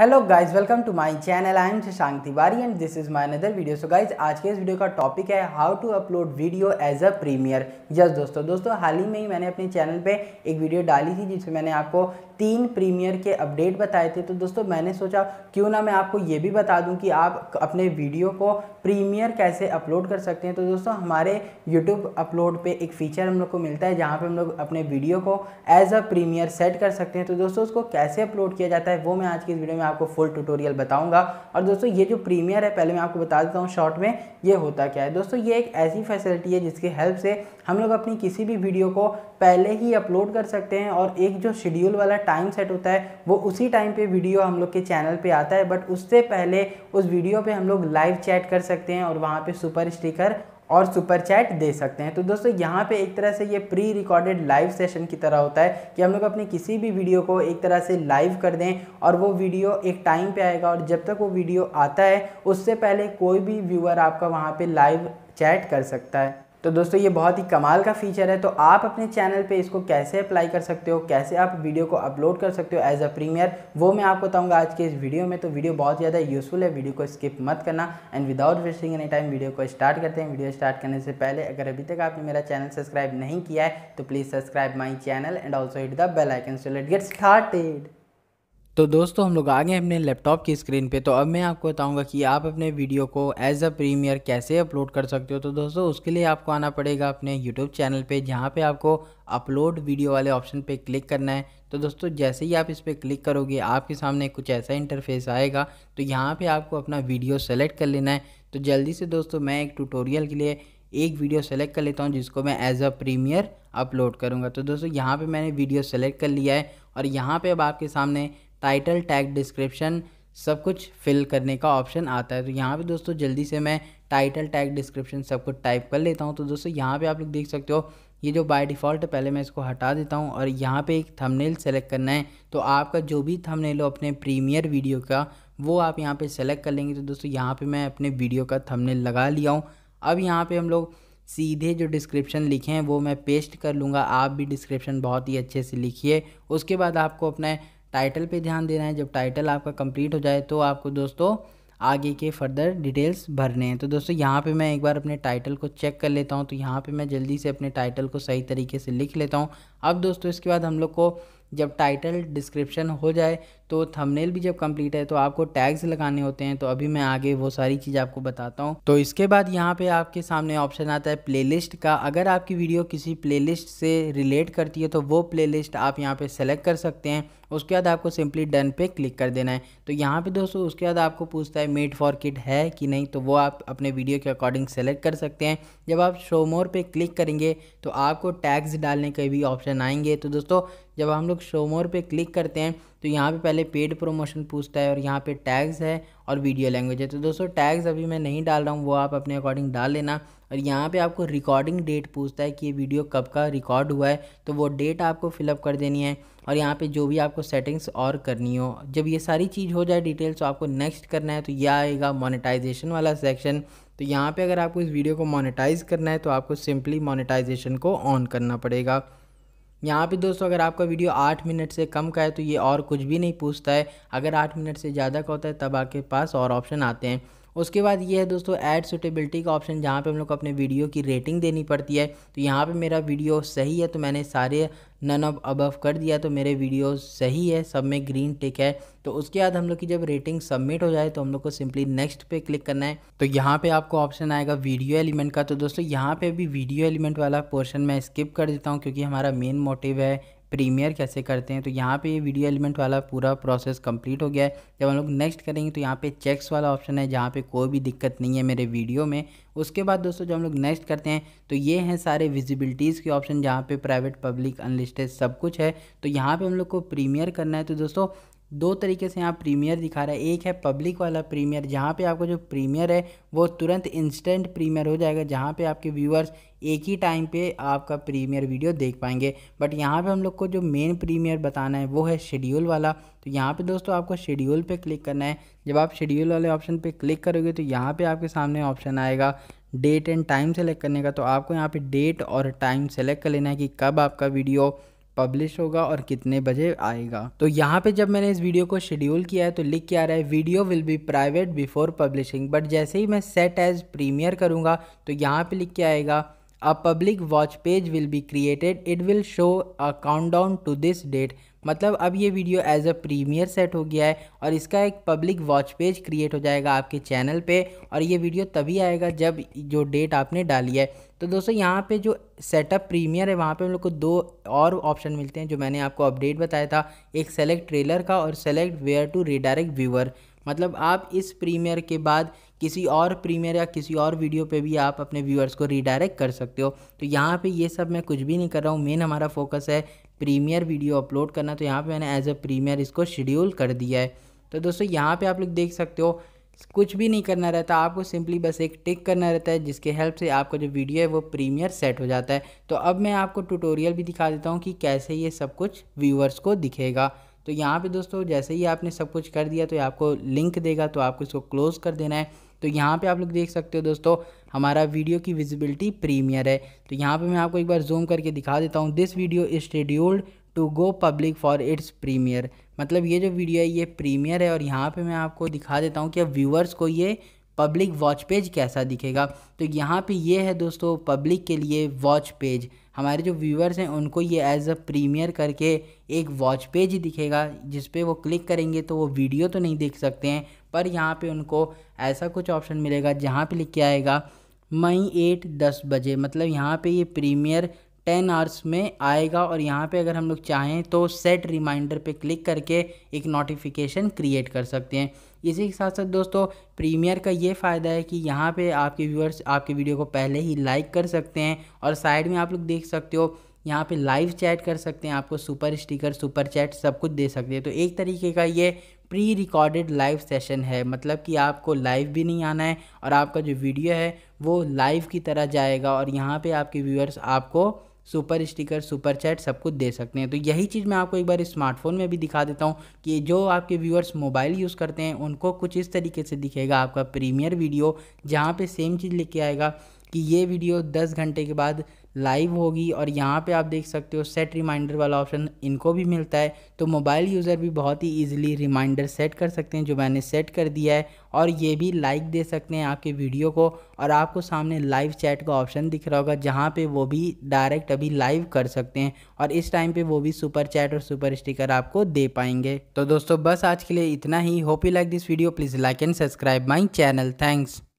hello guys welcome to my channel I am Shashank Tiwari and this is my another video so guys आज के इस video का topic है how to upload video as a premiere just दोस्तों दोस्तों हाल ही में ही मैंने अपने चैनल पे एक वीडियो डाली थी जिसमें मैंने आपको तीन प्रीमियर के अपडेट बताए थे तो दोस्तों मैंने सोचा क्यों ना मैं आपको ये भी बता दूं कि आप अपने वीडियो को प्रीमियर कैसे अपलोड कर सकते हैं तो दोस्तों हमारे यूट्यूब अपलोड पे एक फीचर हम लोग को मिलता है जहाँ पे हम लोग अपने वीडियो को एज अ प्रीमियर सेट कर सकते हैं तो दोस्तों उसको कैसे अपलोड किया जाता है वो मैं आज की इस वीडियो में आपको फुल ट्यूटोरियल बताऊँगा और दोस्तों ये जो प्रीमियर है पहले मैं आपको बता देता हूँ शॉर्ट में ये होता क्या है दोस्तों ये एक ऐसी फैसिलिटी है जिसकी हेल्प से हम लोग अपनी किसी भी वीडियो को पहले ही अपलोड कर सकते हैं और एक जो शेड्यूल वाला टाइम सेट होता है वो उसी टाइम पे वीडियो हम लोग के चैनल पे आता है बट उससे पहले उस वीडियो पे हम लोग लाइव चैट कर सकते हैं और वहाँ पे सुपर स्टिकर और सुपर चैट दे सकते हैं तो दोस्तों यहाँ पे एक तरह से ये प्री रिकॉर्डेड लाइव सेशन की तरह होता है कि हम लोग अपनी किसी भी वीडियो को एक तरह से लाइव कर दें और वो वीडियो एक टाइम पे आएगा और जब तक वो वीडियो आता है उससे पहले कोई भी व्यूअर आपका वहाँ पे लाइव चैट कर सकता है तो दोस्तों ये बहुत ही कमाल का फीचर है तो आप अपने चैनल पे इसको कैसे अप्लाई कर सकते हो कैसे आप वीडियो को अपलोड कर सकते हो एज अ प्रीमियर वो मैं आपको बताऊंगा आज के इस वीडियो में तो वीडियो बहुत ज़्यादा यूजफुल है वीडियो को स्किप मत करना and without wasting any time video को स्टार्ट करते हैं वीडियो स्टार्ट करने से पहले अगर अभी तक आपने मेरा चैनल सब्सक्राइब नहीं किया है तो please subscribe my channel and also hit the bell icon so let get started तो दोस्तों हम लोग आ गए अपने लैपटॉप की स्क्रीन पे तो अब मैं आपको बताऊंगा कि आप अपने वीडियो को एज अ प्रीमियर कैसे अपलोड कर सकते हो तो दोस्तों उसके लिए आपको आना पड़ेगा अपने यूट्यूब चैनल पे जहाँ पे आपको अपलोड वीडियो वाले ऑप्शन पे क्लिक करना है तो दोस्तों जैसे ही आप इस पर क्लिक करोगे आपके सामने कुछ ऐसा इंटरफेस आएगा तो यहाँ पर आपको अपना वीडियो सेलेक्ट कर लेना है तो जल्दी से दोस्तों मैं एक टूटोरियल के लिए एक वीडियो सेलेक्ट कर लेता हूँ जिसको मैं एज अ प्रीमियर अपलोड करूँगा तो दोस्तों यहाँ पर मैंने वीडियो सेलेक्ट कर लिया है और यहाँ पे अब आपके सामने टाइटल टैग डिस्क्रिप्शन सब कुछ फिल करने का ऑप्शन आता है तो यहाँ पे दोस्तों जल्दी से मैं टाइटल टैग डिस्क्रिप्शन सब कुछ टाइप कर लेता हूँ तो दोस्तों यहाँ पे आप लोग देख सकते हो ये जो बाय डिफ़ॉल्ट है पहले मैं इसको हटा देता हूँ और यहाँ पे एक थंबनेल सेलेक्ट करना है तो आपका जो भी थंबनेल हो अपने प्रीमियर वीडियो का वो आप यहाँ पर सेलेक्ट कर लेंगे तो दोस्तों यहाँ पर मैं अपने वीडियो का थमनेल लगा लिया हूँ अब यहाँ पर हम लोग सीधे जो डिस्क्रिप्शन लिखे हैं वो मैं पेस्ट कर लूँगा आप भी डिस्क्रिप्शन बहुत ही अच्छे से लिखिए उसके बाद आपको अपना टाइटल पे ध्यान देना है जब टाइटल आपका कंप्लीट हो जाए तो आपको दोस्तों आगे के फर्दर डिटेल्स भरने हैं तो दोस्तों यहाँ पे मैं एक बार अपने टाइटल को चेक कर लेता हूँ तो यहाँ पे मैं जल्दी से अपने टाइटल को सही तरीके से लिख लेता हूँ अब दोस्तों इसके बाद हम लोग को जब टाइटल डिस्क्रिप्शन हो जाए तो थंबनेल भी जब कंप्लीट है तो आपको टैग्स लगाने होते हैं तो अभी मैं आगे वो सारी चीज़ आपको बताता हूँ तो इसके बाद यहाँ पे आपके सामने ऑप्शन आता है प्लेलिस्ट का अगर आपकी वीडियो किसी प्लेलिस्ट से रिलेट करती है तो वो प्लेलिस्ट आप यहाँ पे सेलेक्ट कर सकते हैं उसके बाद आपको सिंपली डन पे क्लिक कर देना है तो यहाँ पर दोस्तों उसके बाद आपको पूछता है मेड फॉर किट है कि नहीं तो वो आप अपने वीडियो के अकॉर्डिंग सेलेक्ट कर सकते हैं जब आप शो मोर क्लिक करेंगे तो आपको टैग्स डालने के भी ऑप्शन आएंगे तो दोस्तों जब हम लोग शोमोर पे क्लिक करते हैं तो यहाँ पे पहले पेड प्रमोशन पूछता है और यहाँ पे टैग्स है और वीडियो लैंग्वेज है तो दोस्तों टैग्स अभी मैं नहीं डाल रहा हूँ वो आप अपने अकॉर्डिंग डाल लेना और यहाँ पे आपको रिकॉर्डिंग डेट पूछता है कि ये वीडियो कब का रिकॉर्ड हुआ है तो वो डेट आपको फिलअप कर देनी है और यहाँ पे जो भी आपको सेटिंग्स और करनी हो जब ये सारी चीज़ हो जाए डिटेल्स तो आपको नेक्स्ट करना है तो यह आएगा मोनेटाइजेशन वाला सेक्शन तो यहाँ पे अगर आपको इस वीडियो को मोनेटाइज करना है तो आपको सिंपली मोनेटाइजेशन को ऑन करना पड़ेगा यहाँ पे दोस्तों अगर आपका वीडियो आठ मिनट से कम का है तो ये और कुछ भी नहीं पूछता है अगर आठ मिनट से ज़्यादा का होता है तब आपके पास और ऑप्शन आते हैं उसके बाद ये है दोस्तों एड सुटेबिलिटी का ऑप्शन जहाँ पे हम लोग को अपने वीडियो की रेटिंग देनी पड़ती है तो यहाँ पे मेरा वीडियो सही है तो मैंने सारे नन ऑफ अबव कर दिया तो मेरे वीडियो सही है सब में ग्रीन टिक है तो उसके बाद हम लोग की जब रेटिंग सबमिट हो जाए तो हम लोग को सिंपली नेक्स्ट पे क्लिक करना है तो यहाँ पे आपको ऑप्शन आएगा वीडियो एलिमेंट का तो दोस्तों यहाँ पे भी वीडियो एलिमेंट वाला पोर्शन मैं स्किप कर देता हूँ क्योंकि हमारा मेन मोटिव है प्रीमियर कैसे करते हैं तो यहाँ पे ये वीडियो एलिमेंट वाला पूरा प्रोसेस कंप्लीट हो गया है जब हम लोग नेक्स्ट करेंगे तो यहाँ पे चेक्स वाला ऑप्शन है जहाँ पे कोई भी दिक्कत नहीं है मेरे वीडियो में उसके बाद दोस्तों जब हम लोग नेक्स्ट करते हैं तो ये हैं सारे विजिबिलिटीज़ के ऑप्शन जहाँ पे प्राइवेट पब्लिक अनलिस्टेड सब कुछ है तो यहाँ पर हम लोग को प्रीमियर करना है तो दोस्तों दो तरीके से यहाँ प्रीमियर दिखा रहा है एक है पब्लिक वाला प्रीमियर जहाँ पे आपका जो प्रीमियर है वो तुरंत इंस्टेंट प्रीमियर हो जाएगा जहाँ पे आपके व्यूअर्स एक ही टाइम पे आपका प्रीमियर वीडियो देख पाएंगे बट यहाँ पे हम लोग को जो मेन प्रीमियर बताना है वो है शेड्यूल वाला तो यहाँ पे दोस्तों आपको शेड्यूल पर क्लिक करना है जब आप शेड्यूल वाले ऑप्शन पर क्लिक करोगे तो यहाँ पर आपके सामने ऑप्शन आएगा डेट एंड टाइम सेलेक्ट करने का तो आपको यहाँ पर डेट और टाइम सेलेक्ट कर लेना है कि कब आपका वीडियो पब्लिश होगा और कितने बजे आएगा तो यहाँ पे जब मैंने इस वीडियो को शेड्यूल किया है तो लिख के आ रहा है video will be private before publishing but जैसे ही मैं सेट एज प्रीमियर करूँगा तो यहाँ पे लिख के आएगा a public watch page will be created it will show a countdown to this date मतलब अब ये video as a premiere set हो गया है और इसका एक पब्लिक वॉच पेज क्रिएट हो जाएगा आपके चैनल पे और ये वीडियो तभी आएगा जब जो डेट आपने डाली है तो दोस्तों यहाँ पे जो सेटअप प्रीमियर है वहाँ पे हम लोग को दो और ऑप्शन मिलते हैं जो मैंने आपको अपडेट बताया था एक सेलेक्ट ट्रेलर का और select where to redirect viewer मतलब आप इस प्रीमियर के बाद किसी और प्रीमियर या किसी और वीडियो पे भी आप अपने व्यूअर्स को रिडायरेक्ट कर सकते हो तो यहाँ पे ये सब मैं कुछ भी नहीं कर रहा हूँ मेन हमारा फोकस है प्रीमियर वीडियो अपलोड करना तो यहाँ पे मैंने एज अ प्रीमियर इसको शेड्यूल कर दिया है तो दोस्तों यहाँ पे आप लोग देख सकते हो कुछ भी नहीं करना रहता आपको सिंपली बस एक टिक करना रहता है जिसके हेल्प से आपका जो वीडियो है वो प्रीमियर सेट हो जाता है तो अब मैं आपको ट्यूटोरियल भी दिखा देता हूँ कि कैसे ये सब कुछ व्यूअर्स को दिखेगा तो यहाँ पे दोस्तों जैसे ही आपने सब कुछ कर दिया तो आपको लिंक देगा तो आपको इसको क्लोज़ कर देना है तो यहाँ पे आप लोग देख सकते हो दोस्तों हमारा वीडियो की विजिबिलिटी प्रीमियर है तो यहाँ पे मैं आपको एक बार जूम करके दिखा देता हूँ this video is scheduled to go public for its premiere मतलब ये जो वीडियो है ये प्रीमियर है और यहाँ पे मैं आपको दिखा देता हूँ कि अब व्यूअर्स को ये पब्लिक वॉच पेज कैसा दिखेगा तो यहाँ पे ये है दोस्तों पब्लिक के लिए वॉच पेज हमारे जो व्यूअर्स हैं उनको ये एज अ प्रीमियर करके एक वॉच पेज दिखेगा जिस पे वो क्लिक करेंगे तो वो वीडियो तो नहीं देख सकते हैं पर यहाँ पे उनको ऐसा कुछ ऑप्शन मिलेगा जहाँ पे लिख के आएगा मई एट दस बजे मतलब यहाँ पे ये प्रीमियर टेन आवर्स में आएगा और यहाँ पे अगर हम लोग चाहें तो सेट रिमाइंडर पे क्लिक करके एक नोटिफिकेशन क्रिएट कर सकते हैं इसी के साथ साथ दोस्तों प्रीमियर का ये फ़ायदा है कि यहाँ पे आपके व्यूअर्स आपके वीडियो को पहले ही लाइक कर सकते हैं और साइड में आप लोग देख सकते हो यहाँ पे लाइव चैट कर सकते हैं आपको सुपर स्टिकर सुपर चैट सब कुछ दे सकते हैं तो एक तरीके का ये प्री रिकॉर्डेड लाइव सेशन है मतलब कि आपको लाइव भी नहीं आना है और आपका जो वीडियो है वो लाइव की तरह जाएगा और यहाँ पे आपके व्यूअर्स आपको सुपर स्टिकर सुपर चैट सब कुछ दे सकते हैं तो यही चीज़ मैं आपको एक बार स्मार्टफोन में भी दिखा देता हूँ कि जो आपके व्यूअर्स मोबाइल यूज़ करते हैं उनको कुछ इस तरीके से दिखेगा आपका प्रीमियर वीडियो जहाँ पे सेम चीज़ लेके आएगा कि ये वीडियो 10 घंटे के बाद लाइव होगी और यहाँ पे आप देख सकते हो सेट रिमाइंडर वाला ऑप्शन इनको भी मिलता है तो मोबाइल यूज़र भी बहुत ही ईजिली रिमाइंडर सेट कर सकते हैं जो मैंने सेट कर दिया है और ये भी लाइक दे सकते हैं आपके वीडियो को और आपको सामने लाइव चैट का ऑप्शन दिख रहा होगा जहाँ पे वो भी डायरेक्ट अभी लाइव कर सकते हैं और इस टाइम पर वो भी सुपर चैट और सुपर स्टिकर आपको दे पाएंगे तो दोस्तों बस आज के लिए इतना ही hope you like this video please like and subscribe my channel thanks